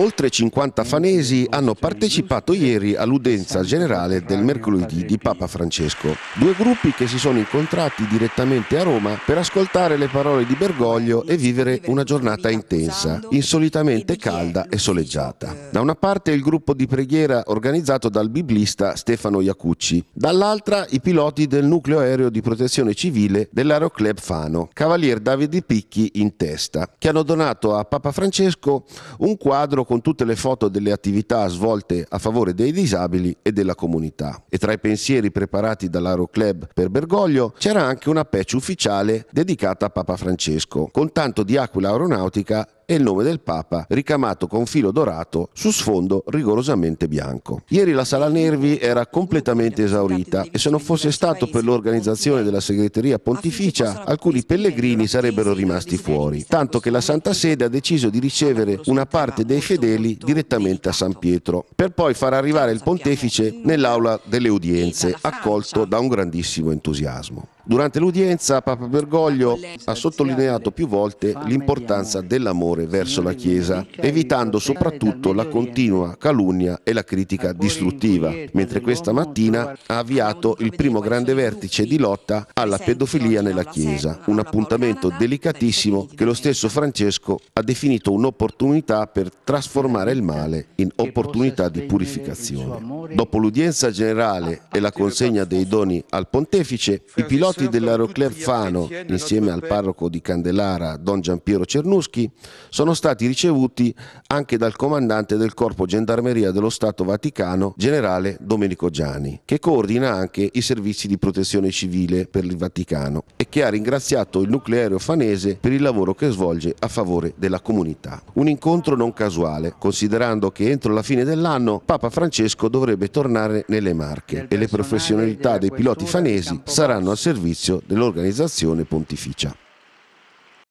Oltre 50 fanesi hanno partecipato ieri all'udenza generale del mercoledì di Papa Francesco. Due gruppi che si sono incontrati direttamente a Roma per ascoltare le parole di Bergoglio e vivere una giornata intensa, insolitamente calda e soleggiata. Da una parte il gruppo di preghiera organizzato dal biblista Stefano Iacucci, dall'altra i piloti del nucleo aereo di protezione civile dell'Aeroclub Fano, Cavalier Davide Picchi in testa, che hanno donato a Papa Francesco un quadro con tutte le foto delle attività svolte a favore dei disabili e della comunità. E tra i pensieri preparati dall'Aeroclub per Bergoglio c'era anche una patch ufficiale dedicata a Papa Francesco, con tanto di aquila aeronautica e il nome del Papa ricamato con filo dorato su sfondo rigorosamente bianco. Ieri la sala nervi era completamente esaurita e se non fosse stato per l'organizzazione della segreteria pontificia alcuni pellegrini sarebbero rimasti fuori, tanto che la Santa Sede ha deciso di ricevere una parte dei fedeli direttamente a San Pietro, per poi far arrivare il pontefice nell'aula delle udienze, accolto da un grandissimo entusiasmo. Durante l'udienza Papa Bergoglio ha sottolineato più volte l'importanza dell'amore verso la Chiesa, evitando soprattutto la continua calunnia e la critica distruttiva, mentre questa mattina ha avviato il primo grande vertice di lotta alla pedofilia nella Chiesa, un appuntamento delicatissimo che lo stesso Francesco ha definito un'opportunità per trasformare il male in opportunità di purificazione. Dopo l'udienza generale e la consegna dei doni al pontefice, i piloti sacerdoti dell'Aeroclub Fano, insieme al parroco di Candelara, Don Giampiero Cernuschi, sono stati ricevuti anche dal comandante del Corpo Gendarmeria dello Stato Vaticano, generale Domenico Gianni, che coordina anche i servizi di protezione civile per il Vaticano e che ha ringraziato il nucleare fanese per il lavoro che svolge a favore della comunità. Un incontro non casuale, considerando che entro la fine dell'anno Papa Francesco dovrebbe tornare nelle Marche e le professionalità dei piloti fanesi saranno al servizio servizio dell'organizzazione pontificia.